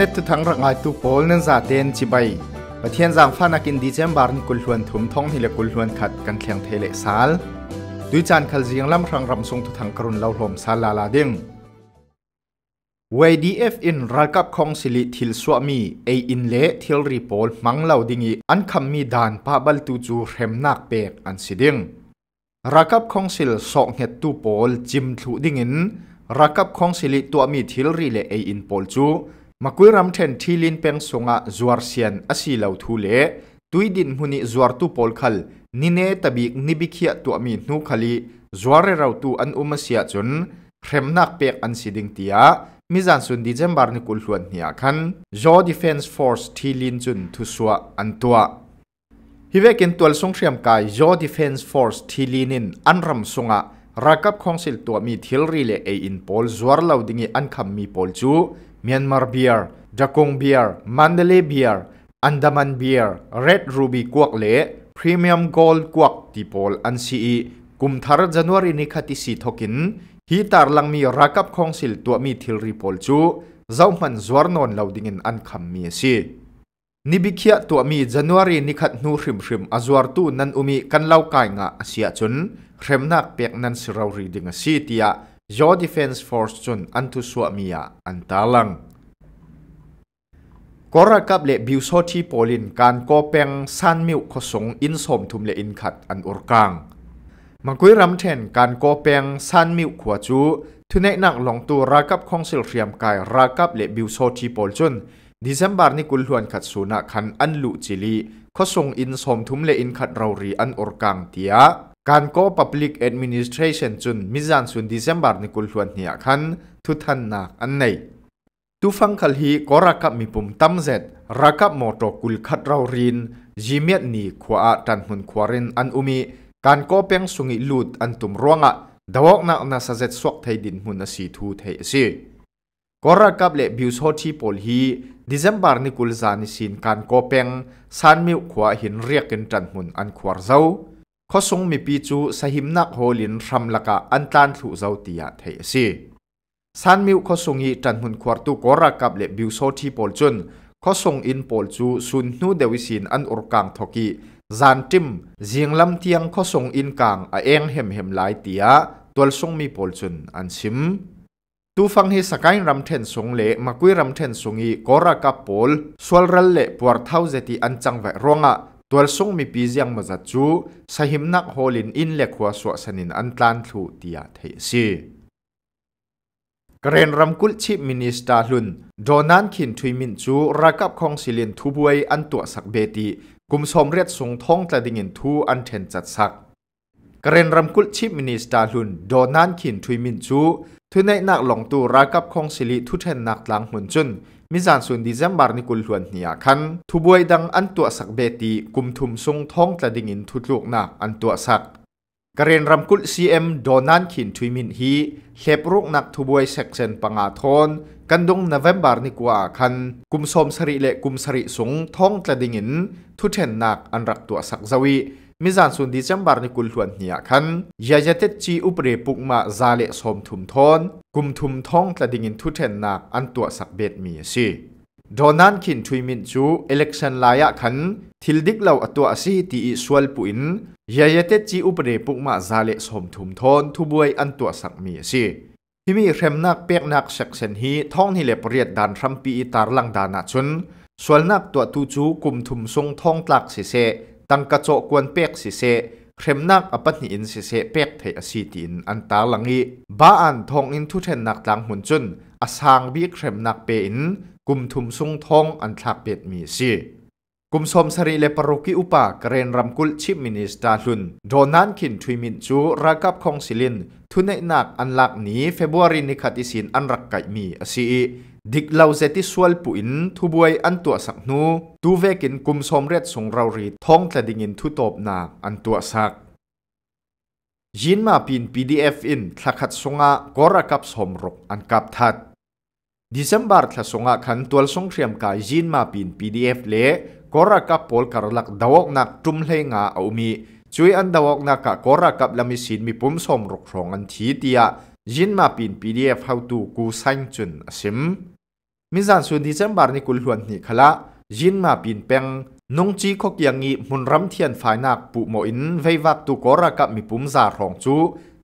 เน็ตทั้งรักไอตุ๊โอลนั้นจะเดินจีไปประเทศสังฟานักินดีเจมบาร์นกุลชวนถุมท้องที่เลกุลชวนขัดกันเคียงเทเลสาลด้วยจานขลียงล้ำรังรำทรงทุทังกรุนเล่าหอมซาลาลาดิ่งวีดีเอฟอินรักกับคองสิลิทิลสวามีเออินเละทิลรีโปลมังเล่าดิ่งอันคำมีด่านปาบัลตูจูเข็มนักเปกอันสิดิ่งรักกับคองสิลสอกเหตุตูโปลจิมทุดิ่งอินรักกับคองสิลิตัวมีทิลรีเลเออินโปลจูมาคุยรำเทนทีลินเป็งสงะจวรเซียนอาีเหลาทูเลตุยดินมุนิจวรตุพอลคัลนิเนตบิกนิบิกียตัวมีนูคัลีจวรเราตูอันอุมาเสียจนเข็มนักเปกอันสิดิงเตียมิจันสุนดิเจมบาร์นิกุลหวนเนียคันจอดิเฟนส์ฟอร์สทีลินจุนทุสวะอันตัวฮิเวกินตัวสงเสียมกายจอดิเฟนส์ฟอร์สทีลินินอันรัมสงะรักับของสิลตัวมีทิลรีเลเออินพอลจวรเราดิงีอันคำมีพอลจู Myanmar Beer Jakong Beer Mandalay Beer Andaman Beer Red Ruby Kuak Le Premium Gold Kuak Tipol An CE Kum Thar January ni khati si thokin hi tar lang mi rakap khong sil tua mi thil ri pol chu zau man zwar non loading in an kham mi si nibikhia tua mi January ni khat nu hrim hrim azwar tu nan umi kan lau kai nga asia chun hremnak pek nan sirau ri ding a si tia ยอดดิฟเอน s ์ฟอร์สจนอันทุสวมียาอันตาลังกรกับเลบิวโซที่โปลินการกอเปงซันมิวขสงอินสมทุมเลอินขัดอันอุรกังมังคุยรำเทนการกอเปงซันมิวขวาจูทุนอนนักลงตัวรักับของเิลเรียมกายรักับเลบิวโซที่โปลจนดิเซมบาร์นิกุลฮวนขัดสุนักขันอันลุจิลีขสงอินสมทุมเลอินขัดเรารีอันอุรกังเตียการก่อ Public Administration จุนมิจันสุนดิเซมบาร์นิคุลชวนเนียคันทุทันนักอันนหนทุฟังคลฮีก็รักับมีปุ่มตั้มเซตรักับมอตกุลคัดเรารินจิเมียนีขวาดันหุนควารินอันอุมีการก็เพียงสุงิลูดอันตุมร่วงะ ดาวกนักนาซเซตสวกไทยดินหุนสีทูไทยสิก็รักับเล็บิวส์โซทีโอลฮีดิเซมบาร์นิคุลซานิสินการก็เพียงสันมิวขวาหินเรียกกันตันหุนอันควาร์เจ้าข้สงมีปีจูสหิมนักโฮลินรำลักะอันตันถูเจ้าตียาเทสีสันมิวข้สงอีจันหุนควาตุกอรักับเลบิวโซที่ปอลจุนข้อสงอินปอลจูสุนนูเดวิสินอันอุรกังทกีจานจิมเจียงลำเทียงข้อสงอินกังอเองเหมเหมหลายตียาตัวสงมีปอลจุนอันซิมตูฟังเฮสกายรำเทนสงเลมากุยรำเทนสงอีกอรักับปอลสวลรัลเลปวดเท้าเจตีอันจังแวรวงอ่ะตัวส่งมีปีเจียงมาจัดจู สหิมนักโฮลินอินเล็กหัวสวสนินอันตานถูเตียเทซีกรนรำกุลชิมินิสตาลุนโดนันขินทุยมินจูรักับของสิลินทูบวยอันตัวสักเบตีกุมสมเรียดสงทองตะดิ่งินทูอันเทนจัดสักกรณรำกุลชิปมินิสตาลุนโดนันขินทุยมินจูทุนในนักหลงตูรากับคงสิริทุเทนนักหลังหุ่นจุนมิจานส่วนดิเซมบาร์นิกุลหวนเนียคันทุบวยดังอันตัวสักเบตีกุมทุมทรงท้องตะดิงินทุลูกนักอันตัวสักกรณรำกุลซีเอ็มโดนันขินทุยมินฮีเล็บรุกนักทุบวยเซ็กเซนปังอาทอนกันดงนาเวมบาร์นิกว่าคันกุมสมสริเลกุมสริสงท้องตะดิงินทุเทนนักอันรักตัวสักจวีมิจานสุนดิจัมบาร์นิกุลทวนเนียคันยาเจเตจีอุปเรปุกมาซาเลสมทุมทนกุมทุมท้องกระดิ่งินทุเทนนักอันตัวสักเบ็ดมีสิโดนันขินทุยมินจูเอเล็กชันลายคันทิลดิกเราอตัวสีตีสวลปุ่ินยาเยเตจีอุปเรปุกมาซาเลสมทุมทนทุบวยอันตัวสักมีสิที่มีเขมนักเปียกนักเซกเซนฮีท้องนิเลปเรียดดันรัมปีตารลังดานาชนส่วนนักตัวตูจูกุมทุมทรงท้องตลักเสเสตั้งกระโจกวนเป็กสิเซเข็มนักอปัตนินสเซเป็กไทยอสีตินอันตาลังอีบ้าอันทองอินทุเทนนักตังหุ่นจุนอสางบีเข็มนักเปินกุมทุมซุงทองอันทักเป็ดมีซีกุมสมสรีเลปรุกิอุปะเกรนรำกุลชิมินิสตาลุน โดนันขินทุยมินจูรากับคงศิลิน ทุนในนักอันหลักนี้เฟบรุวรีนิคติสินอันรักไกมีอสีดิกเลาเซติสวลปุอินทุบวยอันตัวสักนูตูเวกินกุมสมเร็สงเรารีท้องตะดิงินทุตบนาอันตัวสักยินมาปิน PDF อินทักขัดสงะกอรักับสมรกอันกับทัดดิเซมบาร์ทักสงะขันตัวสงเรียมกายยินมาปิน PDF เลกอรักับพอลการลักดาวกนักจุมเลงาเอามีช่วยอันดาวกนักกอรักับลามิสินมีปุ่มสมรกรองอันทีเตียยินมาปิน PDF เฮาตูกูสังจุนอสิมมิจันสุนดีเซมบาร์นิ่กุลหวนนี่ขละยินมาปีนเปงนงจีขกยังงีมุนรำเทียนฝ่ายนักปุโมอินไว้วักตุกอรากับมีปุ่มซารองจู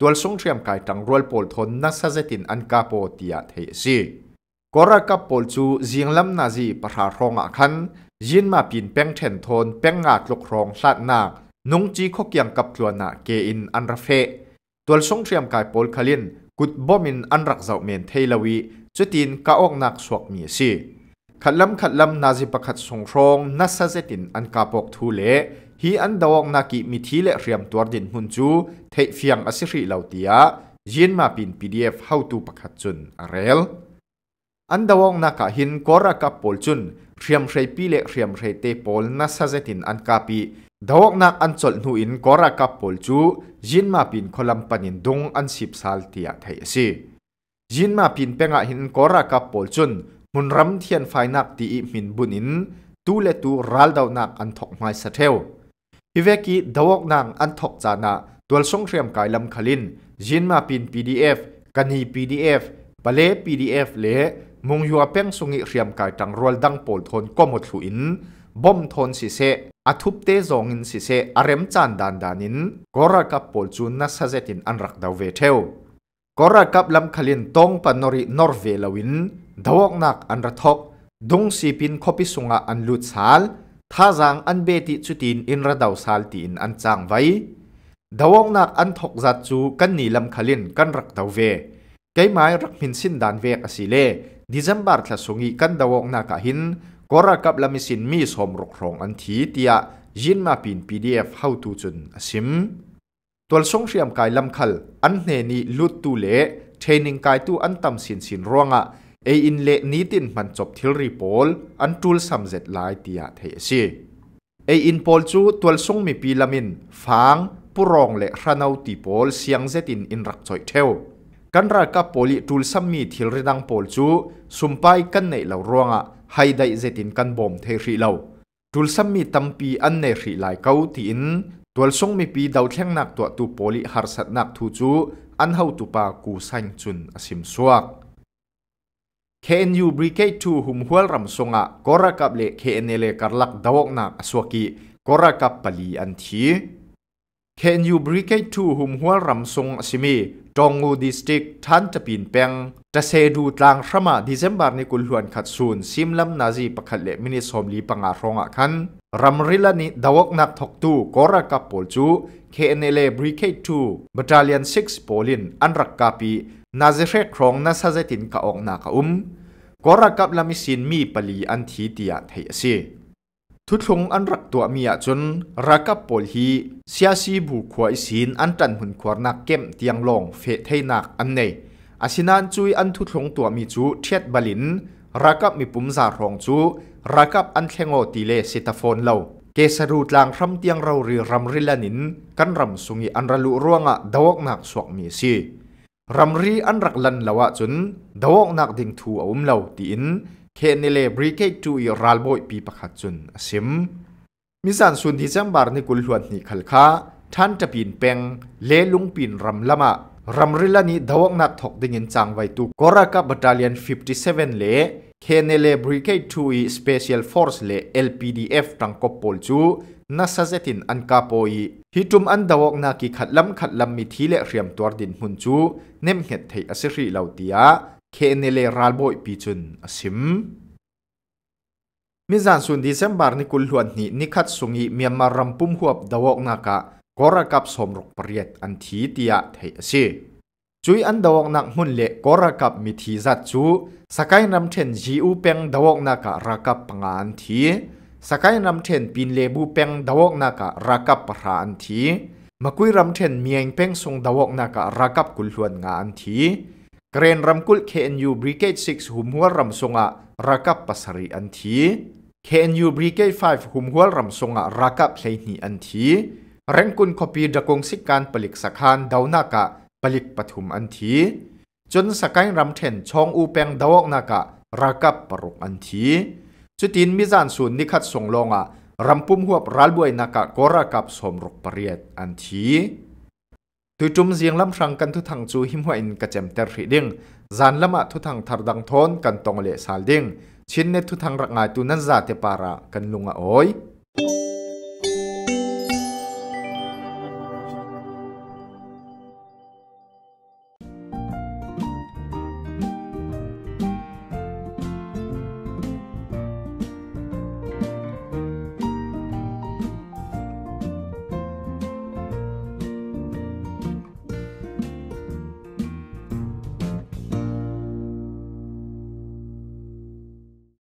ตัวสงเทียมกายตังรวลปลทนนักซาเซตินอันกาโปตียเทซีกอรากับปลจูเจียงลำนาจีประหารองอกคันยินมาปีนเปงเทนทนเปงงาจลกรองสัดนักนงจีขกยังกับตัวนาเกอินอันรเฟตัวสงเทียมกายปลคลินกุดบ่มินอันรักเจ้าเมนเทลวีจุดินกาอกนักสวกมีสิขัดลำขัดลำนาจิปขัดสงครองนัสเซตินอันกาปกทูเลฮีอันดาวกนักิมิทีเลเรียมตัวดินหุนจูเทฟียงอสิริเหล่าเตียยินมาปินพีดีเอฟเฮาตูปขัดจุนอเรลอันดาวงนักหินกอรักปอลจุนเรียมเรปีเลเรียมเรเตปอลนัสเซตินอันกาปี Dawak nak ancol nu in kora kapol chu jin ma pin kholam panin dung an sip sal tia thai si. Jin ma pin penga hin kora kapol chun mun ram thian phai nak ti i min bunin tu le tu ral daw nak an thok mai sa theo. Hiveki dawak nang an thok cha na tual song riam kai lam khalin jin ma pin PDF kani PDF pale PDF le mung yua peng sungi riam kai tang rol dang pol thon ko mo thu in bom thon si se athup te zongin si se arem chan dan danin kora kap pol chu na sazetin an rak dau ve theo kora kap lam khalin tong panori norve lawin dawok nak an rathok dung si pin khopi sunga an lut sal tha jang an be ti chutin in ra dau sal ti in an chang vai dawok nak an thok zat chu kan ni lam khalin kan rak dau ve cái mai rak min sin dan ve asile dizambar thla sungi kan dawok na ka hin ก็รักับลำมิสินมีสมรกรองอันทีเตียยินมาปีนพีดีเอฟเข้าตูจุนสิมตัวสงเสียมกายลำคัลอันเนนีลุดตูเลเทนิงกายตูอันตำสินสินร่วงอ่ะ เออินเลนีตินมันจบทิลรีโพลอันจูลสำเร็จลายเตียเทซเออินโพลจูตัวสงมีปีลามินฟางผู้รองเละรานาวตีโพลเสียงเซตินอินรักจอยเทวกันรากับโพลิจูลสำมมีทิลรีดังโพลจูสุมไปกันในเหล่าร่วงอ่ะ hay đại dễ tin căn bom thế rì lâu. Tul sam mi tâm pi ăn nè rỉ lại câu thì in tual song mi pi đầu thang nạc tọa tu poli har sát nạc thu chú ăn hậu tu pa cú sanh chun asim suak. KNU Brigade 2 hum hual ram songa kora le KNL karlak dawok nak aswaki kora kap pali an thi Can you brigade to hum hua ram sung asimi Jongu district than tapin peng ta se du tlang rama December ni kul huan khat sun simlam nazi pakhat le mini somli panga ronga khan ram rila ni dawak nak thok tu kora ka pol chu KNLA brigade 2 battalion 6 polin anrak kapi nazere krong na sazetin ka ok na ka um kora kap lamisin mi pali an thi tia thei ase ทุทงอันรักตัวเมียจนรักกับปลฮีเสียสีบุขวายศีลอันจันหุ่นขวานักเก็มเตียงลงเฟทให้นักอันในอาชินันจุยอันทุทงตัวมีจูเทียดบาลินรักกับมีปุ่มจารองจูรักกับอันแขงโอตีเลสิตาโฟนเลาเกสรูดลางคำเตียงเราเรีรำริลนิน กันรำสุงีอันระลุร่วงอ่ะดาวกนักสวกมีสีรำรีอันรักลันลาวะจนดาวกนักดิงถูอุ้มเลาตีอินเฮนเลบริเกตูอิรัลบอยปีปักขจุนสิมมิสันสุนทิจัมบาร์นิกุลหวนนิคัลคาท่านจะปีนเปงเลลุงปีนรำละมารำริลานีดาวงนักถกดิ่งจังไว้ตุกรักบัตเลียน57เลเคนเลบริกเกตูอีสเปเชียลฟอร์สเล่ LPDF ตังกบปอลจูนัสเซตินอันกาโปอีฮิตุมอันดาวกนักิขัดลำขัดลำมีทีเลเรียมตัวดินหุนจูเนมเหตดไทยอสิริเลาตียเคนเนเลรัลโบยปีจุนอสิมมิจันสุนดิเซมบาร์นิคุลฮวนนี่นิคัดสุงีเมียมารัมปุ่มหัวดาวกนักะกอรกับสมรกเปรียดอันทีเตียเทอสิจุยอันดาวกนักมุนเละกอรกับมิทีจัดจูสกายนำเทนจีอูเปงดาวกนักะรักับปังอันทีสกายนำเทนปินเลบูเปงดาวกนักะรักับปะราอันทีมาคุยรำเทนเมียงเปงทรงดาวกนักะรักับกุลฮวนงานทีเกรนรำกุล KNU Brigade 6หุมหัวรำสงะรักับปัสรีอันที KNU Brigade 5หุมหัวรำสงะรักับเพลนีอันทีเร่งกุนคปีดกงสิการปลิกสักานดาวนากะปลิกปฐุมอันที จนสกายรำเทนชองอูแปงดาวนากะรักับปรุกอันทีจุดินมิจานสูนนิคัดสงลงะรำปุ่มหัวปรัลบวยนากะกรักับสมรกปเรียดอันทีทุจุมเสียงลำฟังกันทุทังจูหิมหัวอินกระจมเตอร์ริดิ่งจานละมะทุทังทารดังทนกันตงเละสาลดิ่ง ชินเนทุทังรักงายตุนั้นซาเตปาระกันลุงอ้อย